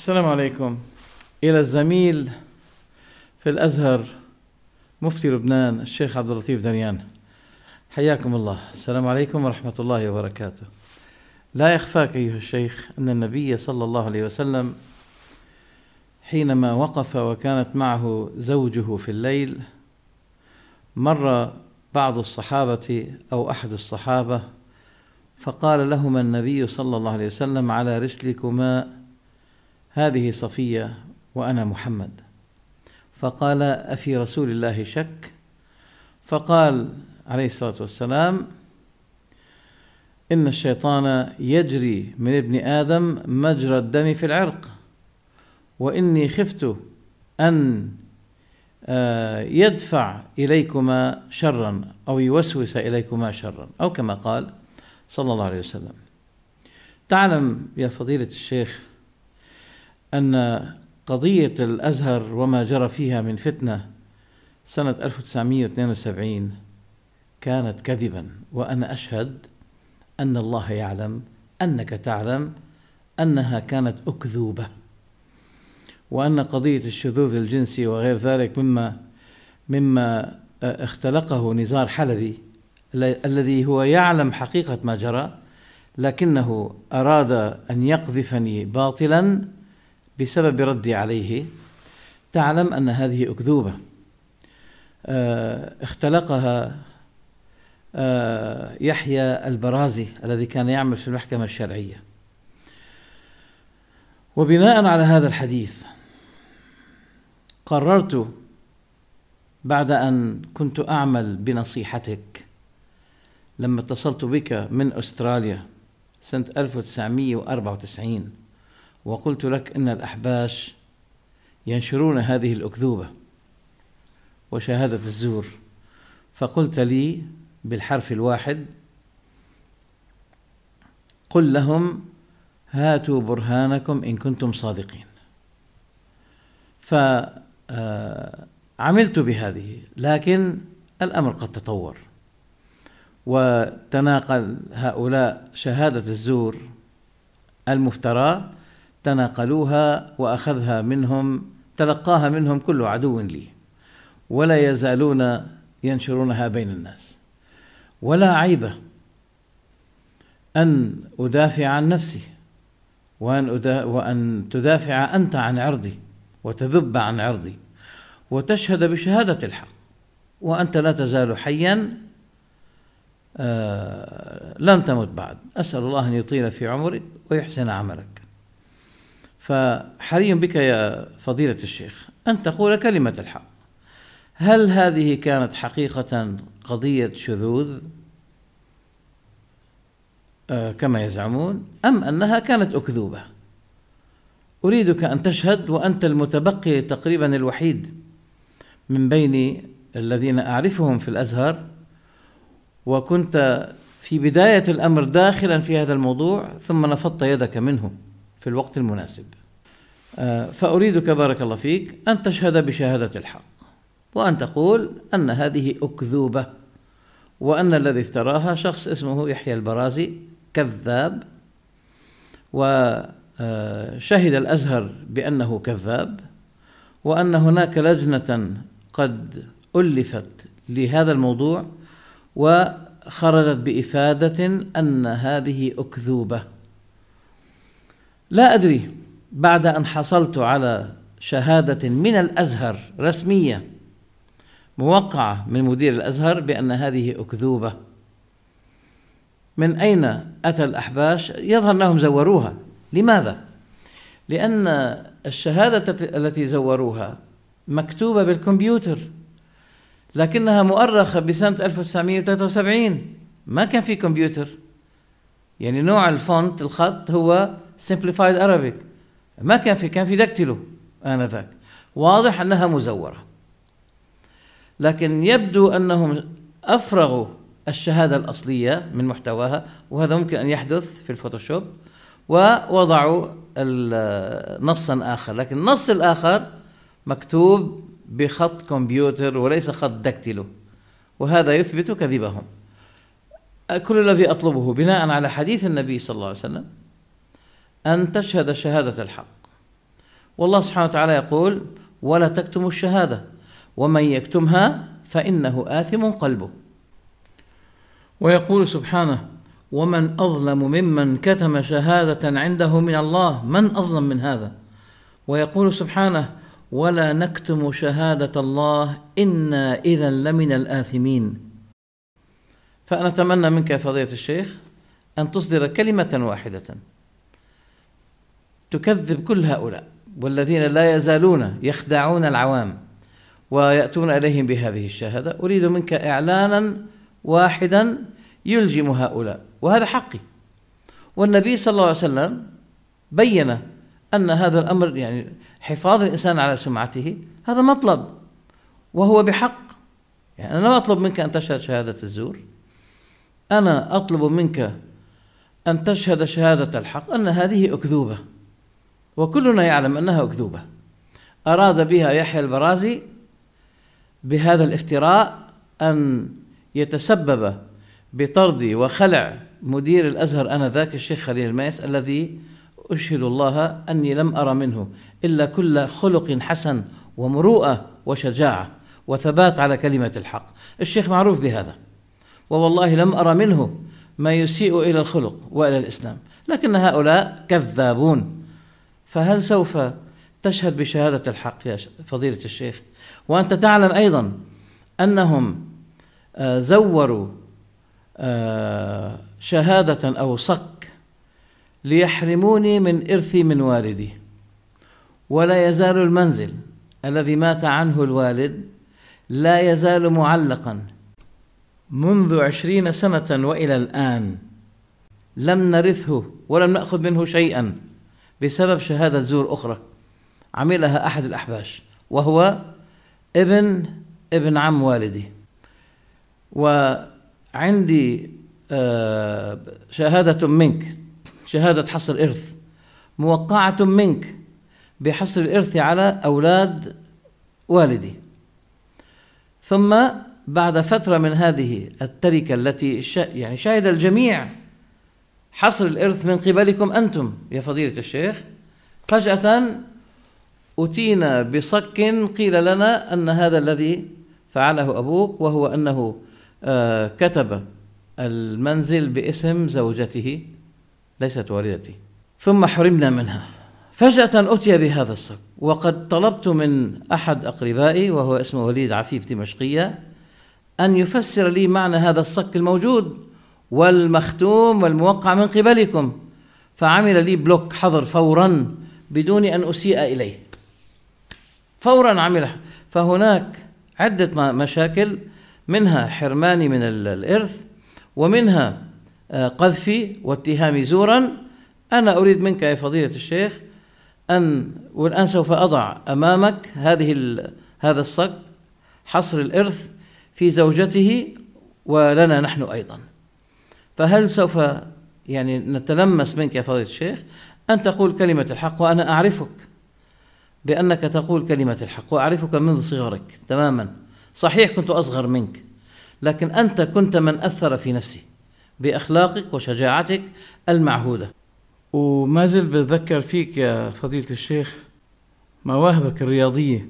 السلام عليكم إلى الزميل في الأزهر مفتي لبنان الشيخ عبد اللطيف دريان حياكم الله السلام عليكم ورحمة الله وبركاته لا يخفاك أيها الشيخ أن النبي صلى الله عليه وسلم حينما وقف وكانت معه زوجه في الليل مر بعض الصحابة أو أحد الصحابة فقال لهما النبي صلى الله عليه وسلم على رسلكما هذه صفية وأنا محمد فقال أفي رسول الله شك فقال عليه الصلاة والسلام إن الشيطان يجري من ابن آدم مجرى الدم في العرق وإني خفت أن آه، يدفع إليكما شرا أو يوسوس إليكما شرا أو كما قال صلى الله عليه وسلم تعلم يا فضيلة الشيخ أن قضية الأزهر وما جرى فيها من فتنة سنة 1972 كانت كذبا وأنا أشهد أن الله يعلم أنك تعلم أنها كانت أكذوبة وأن قضية الشذوذ الجنسي وغير ذلك مما مما آه، اختلقه نزار حلبي الذي هو يعلم حقيقة ما جرى لكنه أراد أن يقذفني باطلا بسبب ردي عليه تعلم أن هذه أكذوبة آه، اختلقها آه، يحيى البرازي الذي كان يعمل في المحكمة الشرعية وبناء على هذا الحديث قررت بعد أن كنت أعمل بنصيحتك لما اتصلت بك من أستراليا سنة 1994 وقلت لك ان الاحباش ينشرون هذه الاكذوبه وشهاده الزور فقلت لي بالحرف الواحد قل لهم هاتوا برهانكم ان كنتم صادقين فعملت آه، بهذه لكن الامر قد تطور وتناقل هؤلاء شهاده الزور المفتراه تناقلوها واخذها منهم تلقاها منهم كل عدو لي ولا يزالون ينشرونها بين الناس ولا عيب ان ادافع عن نفسي وان وان تدافع انت عن عرضي وتذب عن عرضي وتشهد بشهاده الحق وانت لا تزال حيا آه تمت بعد اسال الله ان يطيل في عمرك ويحسن عملك فحري بك يا فضيلة الشيخ أن تقول كلمة الحق هل هذه كانت حقيقة قضية شذوذ آه، كما يزعمون أم أنها كانت أكذوبة أريدك أن تشهد وأنت المتبقي تقريبا الوحيد من بين الذين أعرفهم في الأزهر وكنت في بداية الأمر داخلا في هذا الموضوع ثم نفضت يدك منه في الوقت المناسب آه، فأريدك بارك الله فيك أن تشهد بشهادة الحق وأن تقول أن هذه أكذوبة وأن الذي افتراها شخص اسمه يحيى البرازي كذاب وشهد آه، الأزهر بأنه كذاب وأن هناك لجنة قد ألفت لهذا الموضوع وخرجت بإفادة أن هذه أكذوبة لا أدري بعد أن حصلت على شهادة من الأزهر رسمية موقعة من مدير الأزهر بأن هذه أكذوبة من أين أتى الأحباش يظهر أنهم زوروها لماذا؟ لأن الشهادة التي زوروها مكتوبة بالكمبيوتر لكنها مؤرخة بسنة 1973 ما كان في كمبيوتر يعني نوع الفونت الخط هو سمبليفايد ارابيك ما كان في كان في دكتلو انذاك واضح انها مزوره لكن يبدو انهم افرغوا الشهاده الاصليه من محتواها وهذا ممكن ان يحدث في الفوتوشوب ووضعوا نصا اخر لكن النص الاخر مكتوب بخط كمبيوتر وليس خط دكتلو وهذا يثبت كذبهم كل الذي اطلبه بناء على حديث النبي صلى الله عليه وسلم أن تشهد شهادة الحق والله سبحانه وتعالى يقول ولا تكتموا الشهادة ومن يكتمها فإنه آثم قلبه ويقول سبحانه ومن أظلم ممن كتم شهادة عنده من الله من أظلم من هذا ويقول سبحانه ولا نكتم شهادة الله إنا إذا لمن الآثمين فأنا أتمنى منك يا فضيلة الشيخ أن تصدر كلمة واحدة تكذب كل هؤلاء والذين لا يزالون يخدعون العوام ويأتون إليهم بهذه الشهادة أريد منك إعلانا واحدا يلجم هؤلاء وهذا حقي والنبي صلى الله عليه وسلم بين أن هذا الأمر يعني حفاظ الإنسان على سمعته هذا مطلب وهو بحق يعني أنا لا أطلب منك أن تشهد شهادة الزور أنا أطلب منك أن تشهد شهادة الحق أن هذه أكذوبة وكلنا يعلم أنها أكذوبة أراد بها يحيى البرازي بهذا الافتراء أن يتسبب بطرد وخلع مدير الأزهر آنذاك الشيخ خليل الميس الذي أشهد الله أني لم أرى منه إلا كل خلق حسن ومروءة وشجاعة وثبات على كلمة الحق الشيخ معروف بهذا ووالله لم أرى منه ما يسيء إلى الخلق وإلى الإسلام لكن هؤلاء كذابون فهل سوف تشهد بشهادة الحق يا فضيلة الشيخ وأنت تعلم أيضا أنهم آه، زوروا آه، شهادة أو صك ليحرموني من إرثي من والدي ولا يزال المنزل الذي مات عنه الوالد لا يزال معلقا منذ عشرين سنة وإلى الآن لم نرثه ولم نأخذ منه شيئا بسبب شهادة زور أخرى عملها أحد الأحباش وهو ابن ابن عم والدي وعندي آه، شهادة منك شهادة حصر إرث موقعة منك بحصر الإرث على أولاد والدي ثم بعد فترة من هذه التركة التي يعني شهد الجميع حصر الإرث من قبلكم أنتم يا فضيلة الشيخ فجأة أتينا بصك قيل لنا أن هذا الذي فعله أبوك وهو أنه آه، كتب المنزل باسم زوجته ليست والدتي ثم حرمنا منها فجأة أتي بهذا الصك وقد طلبت من أحد أقربائي وهو اسمه وليد عفيف دمشقية أن يفسر لي معنى هذا الصك الموجود والمختوم والموقع من قبلكم فعمل لي بلوك حظر فورا بدون أن أسيء إليه فورا عمل فهناك عدة مشاكل منها حرماني من الإرث ومنها آه، قذفي واتهامي زورا أنا أريد منك يا فضيلة الشيخ أن والآن سوف أضع أمامك هذه هذا الصك حصر الإرث في زوجته ولنا نحن أيضا فهل سوف يعني نتلمس منك يا فضيلة الشيخ أن تقول كلمة الحق وأنا أعرفك بأنك تقول كلمة الحق وأعرفك منذ صغرك تماما صحيح كنت أصغر منك لكن أنت كنت من أثر في نفسي بأخلاقك وشجاعتك المعهودة وما زلت بتذكر فيك يا فضيلة الشيخ مواهبك الرياضية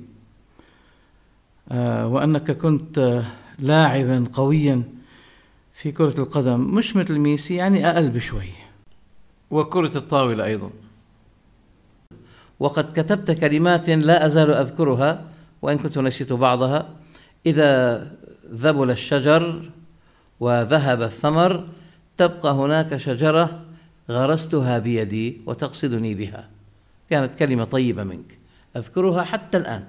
آه، وأنك كنت لاعبا قويا في كرة القدم مش مثل ميسي يعني أقل بشوي وكرة الطاولة أيضا وقد كتبت كلمات لا أزال أذكرها وإن كنت نسيت بعضها إذا ذبل الشجر وذهب الثمر تبقى هناك شجرة غرستها بيدي وتقصدني بها كانت كلمة طيبة منك أذكرها حتى الآن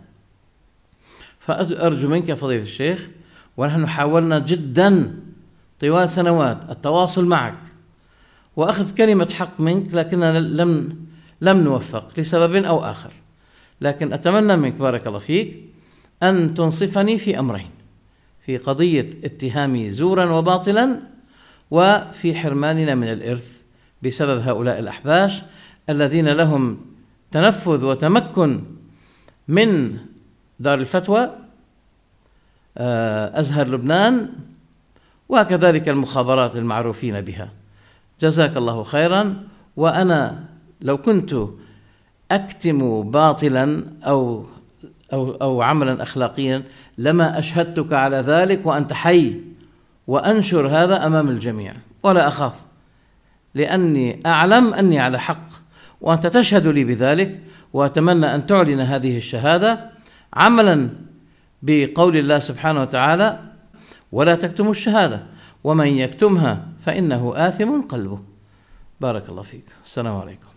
فأرجو منك يا فضيلة الشيخ ونحن حاولنا جداً طوال سنوات التواصل معك واخذ كلمه حق منك لكننا لم لم نوفق لسبب او اخر لكن اتمنى منك بارك الله فيك ان تنصفني في امرين في قضيه اتهامي زورا وباطلا وفي حرماننا من الارث بسبب هؤلاء الاحباش الذين لهم تنفذ وتمكن من دار الفتوى آه، ازهر لبنان وكذلك المخابرات المعروفين بها جزاك الله خيرا وأنا لو كنت أكتم باطلا أو أو أو عملا أخلاقيا لما أشهدتك على ذلك وأنت حي وأنشر هذا أمام الجميع ولا أخاف لأني أعلم أني على حق وأنت تشهد لي بذلك وأتمنى أن تعلن هذه الشهادة عملا بقول الله سبحانه وتعالى ولا تكتموا الشهاده ومن يكتمها فانه اثم قلبه بارك الله فيك السلام عليكم